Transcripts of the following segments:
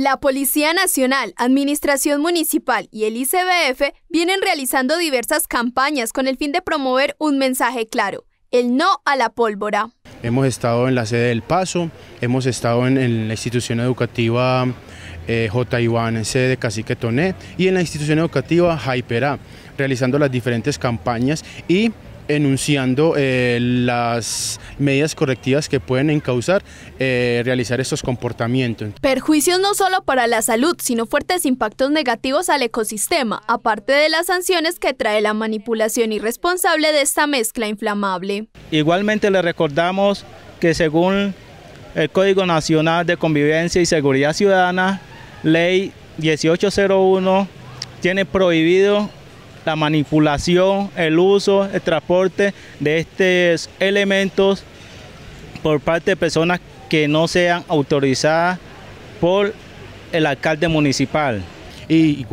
La Policía Nacional, Administración Municipal y el ICBF vienen realizando diversas campañas con el fin de promover un mensaje claro, el no a la pólvora. Hemos estado en la sede del Paso, hemos estado en, la institución educativa eh, J. Iván en sede de Cacique Toné y en la institución educativa Jaiperá, realizando las diferentes campañas y enunciando eh, las medidas correctivas que pueden causar eh, realizar estos comportamientos. Perjuicios no solo para la salud, sino fuertes impactos negativos al ecosistema, aparte de las sanciones que trae la manipulación irresponsable de esta mezcla inflamable. Igualmente le recordamos que según el Código Nacional de Convivencia y Seguridad Ciudadana, Ley 1801, tiene prohibido la manipulación, el uso, el transporte de estos elementos por parte de personas que no sean autorizadas por el alcalde municipal. ¿Y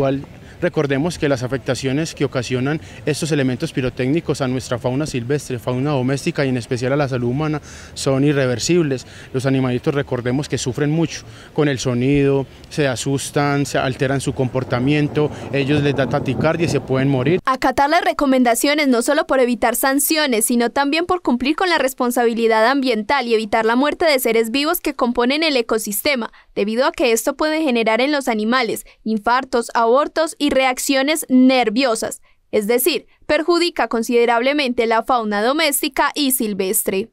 Recordemos que las afectaciones que ocasionan estos elementos pirotécnicos a nuestra fauna silvestre, fauna doméstica y en especial a la salud humana son irreversibles. Los animalitos recordemos que sufren mucho con el sonido, se asustan, se alteran su comportamiento, ellos les da taticardia y se pueden morir. Acatar las recomendaciones no solo por evitar sanciones, sino también por cumplir con la responsabilidad ambiental y evitar la muerte de seres vivos que componen el ecosistema, debido a que esto puede generar en los animales infartos, abortos y reacciones nerviosas, es decir, perjudica considerablemente la fauna doméstica y silvestre.